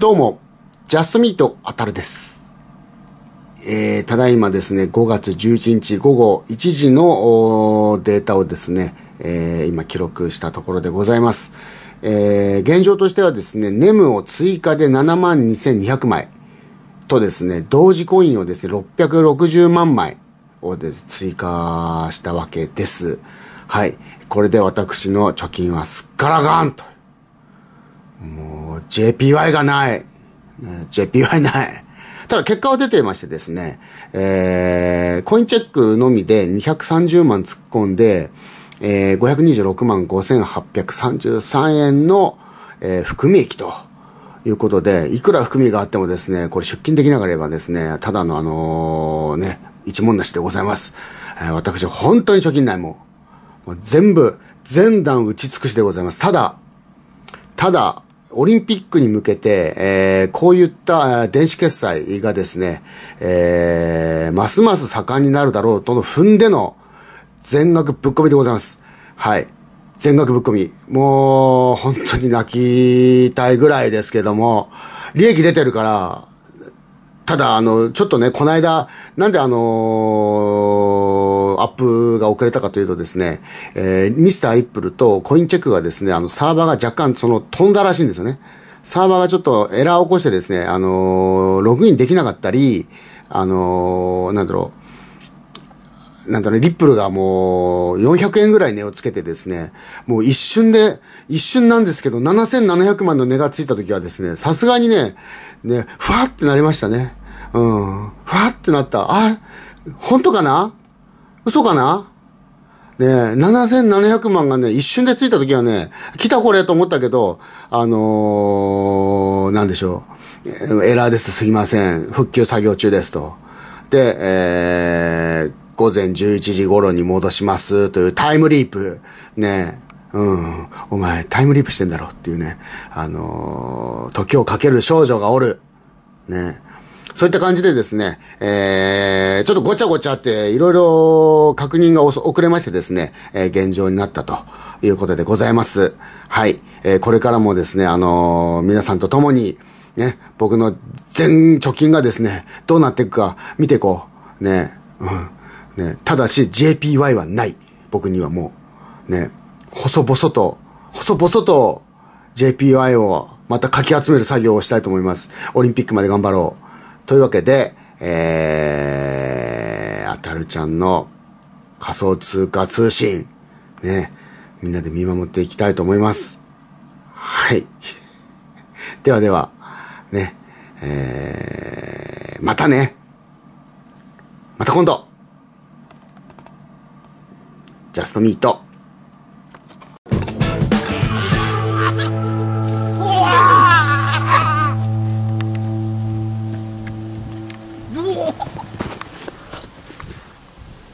どうも、ジャストミートあたるです。えー、ただいまですね、5月11日午後1時のデータをですね、えー、今記録したところでございます。えー、現状としてはですね、ネムを追加で7万2200枚とですね、同時コインをですね、660万枚をです、ね、追加したわけです。はい。これで私の貯金はすっからがんと。もう JPY がない。JPY ない。ただ結果は出てましてですね、えー、コインチェックのみで230万突っ込んで、えー、526万5833円の、えー、含み益ということで、いくら含みがあってもですね、これ出勤できなければですね、ただのあのー、ね、一文なしでございます。えー、私、本当に貯金ないもん。もう全部、全段打ち尽くしでございます。ただ、ただ、オリンピックに向けて、えー、こういった電子決済がですね、えー、ますます盛んになるだろうとの踏んでの全額ぶっ込みでございます。はい。全額ぶっ込み。もう、本当に泣きたいぐらいですけども、利益出てるから、ただ、あの、ちょっとね、この間、なんであのーアップが遅れたかというとですね、えー、ミスターイップルとコインチェックがですね、あの、サーバーが若干、その、飛んだらしいんですよね。サーバーがちょっとエラーを起こしてですね、あのー、ログインできなかったり、あのー、なんだろう、なんだろう、リップルがもう、400円ぐらい値をつけてですね、もう一瞬で、一瞬なんですけど、7700万の値がついた時はですね、さすがにね、ね、ふわってなりましたね。うん。ふわってなった。あ、本当かな嘘かなね7700万がね、一瞬でついた時はね、来たこれと思ったけど、あのー、なんでしょう。エラーです、すいません。復旧作業中ですと。で、えー、午前11時頃に戻しますというタイムリープ。ねうん。お前、タイムリープしてんだろっていうね。あのー、時をかける少女がおる。ねそういった感じでですね、えー、ちょっとごちゃごちゃっていろいろ確認が遅れましてですね、えー、現状になったということでございます。はい。えー、これからもですね、あのー、皆さんと共に、ね、僕の全貯金がですね、どうなっていくか見ていこう。ね、うん。ね、ただし JPY はない。僕にはもう、ね、細々と、細々と JPY をまたかき集める作業をしたいと思います。オリンピックまで頑張ろう。というわけで、えー、あたるちゃんの仮想通貨通信、ね、みんなで見守っていきたいと思います。はい。ではでは、ね、えー、またね。また今度。ジャストミート。